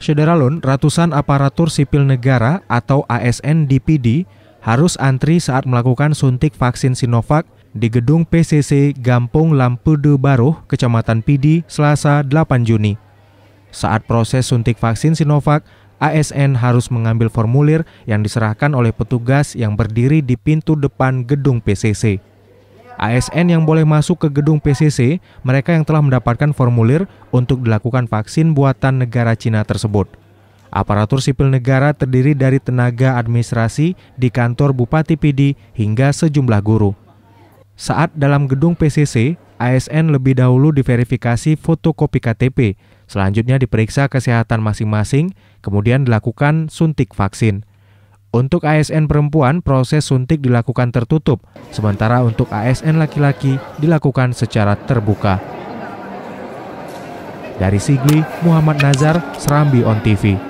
Saudara ratusan aparatur sipil negara atau ASN DPD harus antri saat melakukan suntik vaksin Sinovac di gedung PCC Gampung Lampude Baruh, Kecamatan Pidi, Selasa 8 Juni. Saat proses suntik vaksin Sinovac, ASN harus mengambil formulir yang diserahkan oleh petugas yang berdiri di pintu depan gedung PCC. ASN yang boleh masuk ke gedung PCC, mereka yang telah mendapatkan formulir untuk dilakukan vaksin buatan negara Cina tersebut. Aparatur sipil negara terdiri dari tenaga administrasi di kantor Bupati PD hingga sejumlah guru. Saat dalam gedung PCC, ASN lebih dahulu diverifikasi fotokopi KTP, selanjutnya diperiksa kesehatan masing-masing, kemudian dilakukan suntik vaksin. Untuk ASN perempuan, proses suntik dilakukan tertutup, sementara untuk ASN laki-laki dilakukan secara terbuka. Dari Sigli, Muhammad Nazar, Serambi On TV.